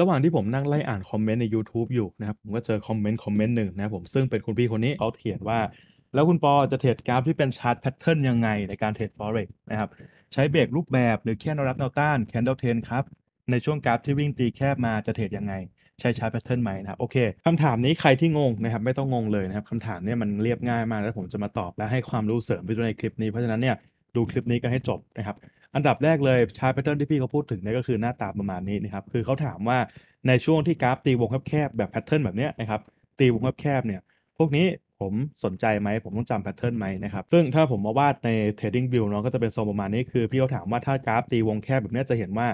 ระหว่างที่ผมนั่งไล่อ่านคอมเมนต์ใน YouTube อยู่นะครับ ผมก็เจอคอมเมนต์คอมเมนต์หนึ่งนะผมซึ่งเป็นคุณพี่คนนี้เขาเขียนว่า แล้วคุณปอจะเทรดกราฟที่เป็นชาร์ตแพทเทิร์นยังไงในการเทรดฟอเร็กนะครับ ใช้เบรกรูปแบบหรือแค่นรับแนวต้านแคนเดลเทนครับในช่วงกราฟที่วิ่งตีแคบมาจะเทรดยังไงใช้ชาร์ตแพทเทิร์นไหมนะโอเคคำถามนี้ใครที่งงนะครับ ไม่ต้องงงเลยนะครับคำถามเนี่ยมันเรียบง่ายมากแล้วผมจะมาตอบและให้ความรู้เสริมไปด้วยในคลิปนี้เพราะฉะนั้นเนี่ยดูคลิปนี้กันให้จบนะครับอันดับแรกเลยชาร์ตแพทเทิร์นที่พี่เขาพูดถึงเนี่ยก็คือหน้าตาประมาณนี้นะครับคือเขาถามว่าในช่วงที่กราฟตีวงแคบๆแบบแพทเทิร์นแบบเนี้ยนะครับตีวงแคบๆเนี่ยพวกนี้ผมสนใจไหมผมต้องจำแพทเทิร์นไหมนะครับซึ่งถ้าผมมาวาดใน Trading View เนาะก็จะเป็นทรงประมาณนี้คือพี่เขาถามว่าถ้ากราฟตีวงแคบแบบนี้จะเห็นว่า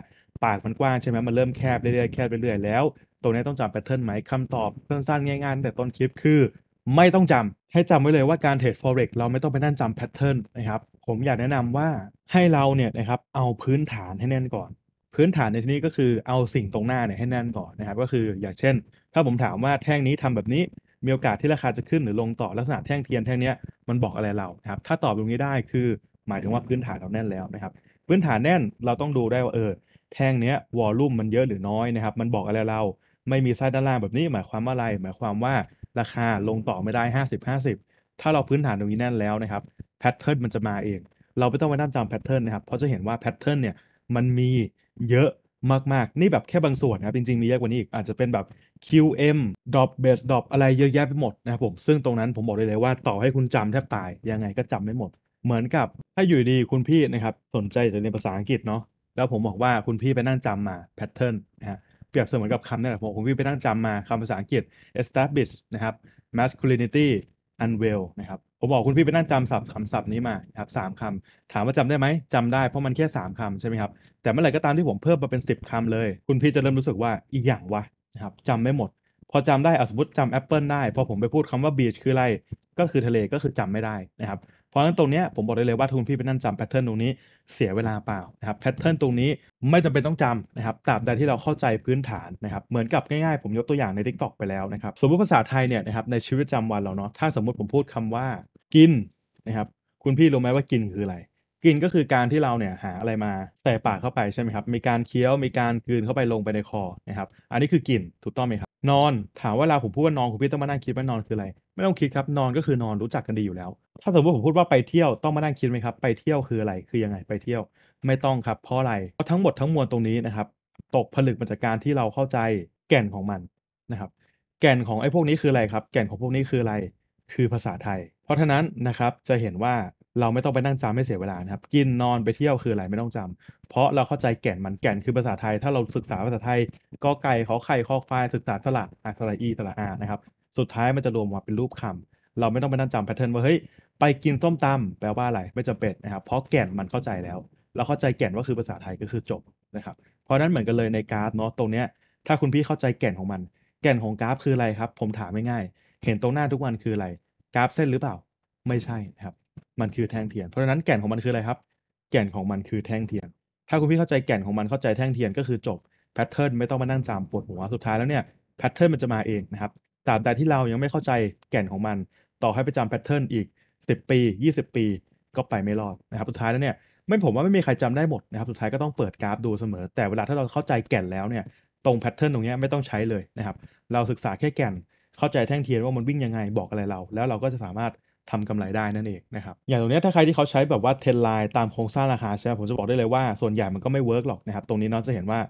ปากมันกว้างใช่ไหมมันเริ่มแคบเรื่อยๆแคบเรื่อยๆแล้วตัวนี้ต้องจำแพทเทิร์นไหมคำตอบสั้นๆง่ายๆแต่ต้นคลิปคือไม่ต้องจำให้จำไว้เลยว่าการเทรด forex เราไม่ต้องไปนั่นจำแพทเทิร์นนะครับ ผมอยากแนะนำว่าให้เราเนี่ยนะครับ เอาพื้นฐานให้แน่นก่อน พื้นฐานในที่นี้ก็คือเอาสิ่งตรงหน้าเนี่ยให้แน่นก่อนนะครับก็คืออย่างเช่น ถ้าผมถามว่าแท่งนี้ทำแบบนี้มีโอกาสที่ราคาจะขึ้นหรือลงต่อลักษณะแท่งเทียนแท่งนี้มันบอกอะไรเราครับถ้าตอบตรงนี้ได้คือหมายถึงว่าพื้นฐานเราแน่นแล้วนะครับพื้นฐานแน่นเราต้องดูได้ว่าเออแท่งนี้วอลลุ่มมันเยอะหรือน้อยนะครับมันบอกอะไรเราไม่มีไซด์ด้านล่างแบบนี้หมายความว่าอะไร หมายความว่าราคาลงต่อไม่ได้ 50 50 ถ้าเราพื้นฐานตรงนี้แน่นแล้วนะครับแพทเทิร์นมันจะมาเอง เราไม่ต้องไปนั่งจำแพทเทิร์นนะครับ เพราะจะเห็นว่าแพทเทิร์นเนี่ยมันมีเยอะมากๆ นี่แบบแค่บางส่วนนะครับจริง ๆมีเยอะกว่านี้อีกอาจจะเป็นแบบ QM drop base drop อะไรเยอะแยะไปหมดนะครับผมซึ่งตรงนั้นผมบอกได้เลยว่าต่อให้คุณจำแทบตาย ยังไงก็จำไม่หมด เหมือนกับถ้าอยู่ดีคุณพี่นะครับสนใจจะเรียนภาษาอังกฤษเนาะแล้วผมบอกว่าคุณพี่ไปนั่งจำมาแพทเทิร์นนะฮะเปรียบเสมือนกับคำนี่แหละผมวิ่งไปนั่งจำมาคำภาษาอังกฤษ establish นะครับ masculinity unwell นะครับผมบอกคุณพี่ไปนั่งจำศัพท์คำศัพท์นี้มาครับสามคำถามว่าจำได้ไหมจำได้เพราะมันแค่สามคำใช่ไหมครับแต่เมื่อไหร่ก็ตามที่ผมเพิ่มมาเป็นสิบคำเลย คุณพี่จะเริ่มรู้สึกว่าอีกอย่างวะนะครับจำไม่หมด พอจำได้อสมมติจำแอปเปิลได้พอผมไปพูดคำว่า beach คืออะไร ก็คือทะเลก็คือจำไม่ได้นะครับเพราะฉะนั้นตรงนี้ผมบอกได้เลยว่าทุนพี่ไปนั่งจำแพทเทิร์นตรงนี้เสียเวลาเปล่านะครับแพทเทิร์นตรงนี้ไม่จำเป็นต้องจำนะครับตราบใดที่เราเข้าใจพื้นฐานนะครับเหมือนกับง่ายๆผมยกตัวอย่างในทิกตอกไปแล้วนะครับสมมติภาษาไทยเนี่ยนะครับในชีวิตประจำวันเราเนาะถ้าสมมติผมพูดคำว่ากินนะครับคุณพี่รู้ไหมว่ากินคืออะไร กินก็คือการที่เราเนี่ยหาอะไรมาใส่ปากเข้าไปใช่ไหมครับมีการเคี้ยวมีการกลืนเข้าไปลงไปในคอนะครับอันนี้คือกินถูกต้องไหมครับนอนถามว่าเราผมพูดว่านอนคุณพี่ต้องมานั่งคิดว่านอนคืออะไรไม่ต้องคิดครับนอนก็คือนอนรู้จักกันดีอยู่แล้ว ถ้าสมมติผมพูดว่าไปเที่ยว ต้องมานั่งคิดไหมครับ ไปเที่ยวคืออะไรคือยังไงไปเที่ยว ไม่ต้องครับเพราะอะไรเพราะทั้งหมดทั้งมวลตรงนี้นะครับตกผลึกมาจากการที่เราเข้าใจแก่นของมันนะครับ แก่นของไอ้พวกนี้คืออะไรครับแก่นของพวกนี้คืออะไรคือภาษาไทย เพราะฉะนั้นนะครับจะเห็นว่าเราไม่ต้องไปนั่งจำให้เสียเวลานะครับกินนอนไปเที่ยวคืออะไรไม่ต้องจำ เพราะเราเข้าใจแก่นมันแก่นคือภาษาไทย ถ้าเราศึกษาภาษาไทยก็ไก่ขอไข่คอควายศึกษาสระอาสระอีสระอานะครับสุดท้ายมันจะรวมมาเป็นรูปคำ เราไม่ต้องไปนั่งจำแพทเทิร์นว่าเฮ้ยไปกินส้มตำแปลว่าอะไรไม่จำเป็นนะครับเพราะแก่นมันเข้าใจแล้ว เราเข้าใจแก่นว่าคือภาษาไทยก็คือจบนะครับ เพราะนั้นเหมือนกันเลยในกราฟเนาะตรงเนี้ยถ้าคุณพี่เข้าใจแก่นของมัน แก่นของกราฟคืออะไรครับ ผมถามง่ายๆเห็นตรงหน้าทุกวันคืออะไรกราฟเส้นหรือเปล่าไม่ใช่นะครับมันคือแท่งเทียน เพราะะนั้นแก่นของมันคืออะไรครับแก่นของมันคือแท่งเทียนถ้าคุณพี่เข้าใจแก่นของมันเข้าใจแท่งเทียนก็คือจบแพทเทิร์นไม่ต้องมานั่งจำปวดหัวสุดท้ายแล้วเนี่ยแพทเทิร์นมันจะมาเองนะครับตราบใดที่เรายังไม่เข้าใจแก่นของมัน ต่อให้ไปจำแพทเทิร์นอีก 10 ปี 20 ปี ก็ไปไม่รอดนะครับสุดท้ายแล้วเนี่ยไม่ผมว่าไม่มีใครจำได้หมดนะครับสุดท้ายก็ต้องเปิดกราฟดูเสมอ แต่เวลาถ้าเราเข้าใจแก่นแล้วเนี่ยตรงแพทเทิร์นตรงนี้ไม่ต้องใช้เลยนะครับเราศึกษาแค่แก่นเข้าใจแท่งเทียนว่ามันวิ่งยังไงบอกอะไรเรา แล้วเราก็จะสามารถทำกำไรได้นั่นเองนะครับอย่างตรงนี้ถ้าใครที่เขาใช้แบบว่าเทรนไลน์ตามโครงสร้างราคาใช่ไหมผมจะบอกได้เลยว่าส่วนใหญ่มันก็ไม่เวิร์กหรอกนะครับตรงนี้น้องจะเห็นว่า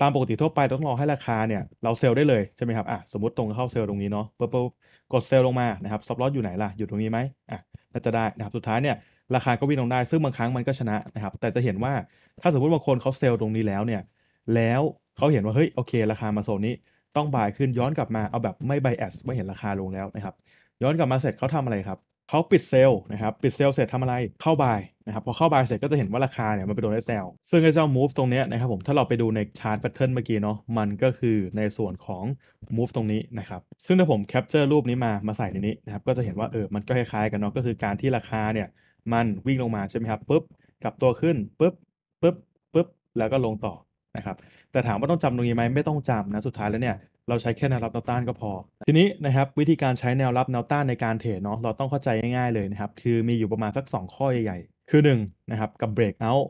ตามปกติทั่วไปต้องรอให้ราคาเนี่ยเราเซลล์ได้เลยใช่ไหมครับอ่ะสมมติตรงเข้าเซลล์ตรงนี้เนาะปุ๊บปุ๊บกดเซลล์ลงมานะครับซับลอตอยู่ไหนล่ะอยู่ตรงนี้ไหมอ่ะน่าจะได้นะครับสุดท้ายเนี่ยราคาก็วิ่งลงได้ ซึ่งบางครั้งมันก็ชนะนะครับแต่จะเห็นว่าถ้าสมมติบางคนเขาเซลล์ตรงนี้แล้วเนี่ยแล้วเขาเห็นว่าเฮ้ยโอเค ราคามาโซนนี้ ต้องบายขึ้นย้อนกลับมาเอาแบบไม่ไบแอสไม่เห็นราคาลงแล้วนะครับย้อนกลับมาเสร็จเขาทำอะไรครับเขาปิดเซลล์นะครับปิดเซลล์เสร็จทำอะไรเข้าบายนะครับพอเข้าบายเสร็จก็จะเห็นว่าราคาเนี่ยมันไปโดนไอ้เซลล์ซึ่งไอ้เจ้า move ตรงนี้นะครับผมถ้าเราไปดูในชาร์ตแพทเทิร์นเมื่อกี้เนาะมันก็คือในส่วนของ move ตรงนี้นะครับซึ่งถ้าผมแคปเจอร์รูปนี้มามาใส่ในนี้นะครับก็จะเห็นว่าเออมันก็คล้ายๆ กันเนาะก็คือการที่ราคาเนี่ยมันวิ่งลงมาใช่ไหมครับปุ๊บกลับตัวขึ้นปุ๊บปุ๊บปุ๊บแล้วก็ลงต่อนะครับแต่ถามว่าต้องจำตรงนี้ไหมไม่ต้องจำนะสุดท้ายแล้วเนี่ยเราใช้แค่แนวรับแนวต้านก็พอ ทีนี้นะครับวิธีการใช้แนวรับแนวต้านในการเทรดเนาะเราต้องเข้าใจง่ายๆเลยนะครับคือมีอยู่ประมาณสัก 2 ข้อใหญ่ๆคือ1นะครับกับ break out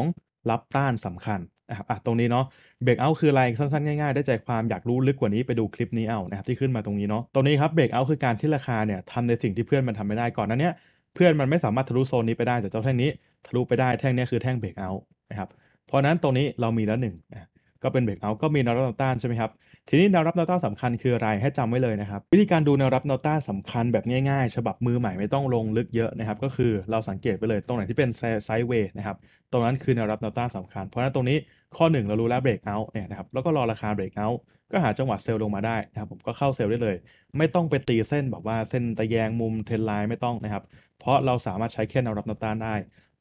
2รับต้านสำคัญนะครับอ่ะตรงนี้เนาะ break out คืออะไรสั้นๆง่ายๆ ได้ใจความอยากรู้ลึกกว่านี้ไปดูคลิปนี้เอานะครับที่ขึ้นมาตรงนี้เนาะตรงนี้ครับ break out คือการที่ราคาเนี่ยทำในสิ่งที่เพื่อนมันทำไม่ได้ก่อนนั้นเนี่ยเพื่อนมันไม่สามารถทะลุโซนนี้ไปได้แต่เจ้าแท่งนี้ทะลุไปได้แท่งนี้คือแท่ง break out นะครับเพราะนั้นตรงนี้เรามีแล้วหนึ่งก็เป็น break o u ก็มีแนวรับต้านใช่ไหมครับทีนี้แนวรับแนวต้านสำคัญคืออะไร ให้จำไว้เลยนะครับ วิธีการดูแนวรับแนวต้านสาคัญแบบง่ายๆ ฉบับมือใหม่ไม่ต้องลงลึกเยอะนะครับ ก็คือเราสังเกตไปเลยตรงไหนที่เป็นไซด์เวย์นะครับ ตรงนั้นคือแนวรับแนวต้านสาคัญ เพราะฉะนั้นตรงนี้ข้อ 1 เรารู้แล้วเบรกเอาเนี่ยนะครับ แล้วก็รอราคาเบรกเอาก็หาจังหวะเซลล์ลงมาได้นะครับ ผมก็เข้าเซลล์ได้เลย ไม่ต้องไปตีเส้น แบบว่าเส้นตะแยงมุมเทรนไลน์ไม่ต้องนะครับ เพราะเราสามารถใช้แค่แนวรับแนวต้านได้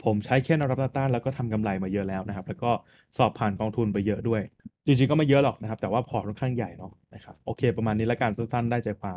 ผมใช้แค่แนวรับแนวต้านแล้วก็ทำกำไรมาเยอะแล้วนะครับ แล้วก็สอบผ่านกองทุนไปเยอะด้วยจริงๆ ก็ไม่เยอะหรอกนะครับ แต่ว่าพอร์ตค่อนข้างใหญ่เนาะนะครับโอเค ประมาณนี้ละกันสั้นๆได้ใจความ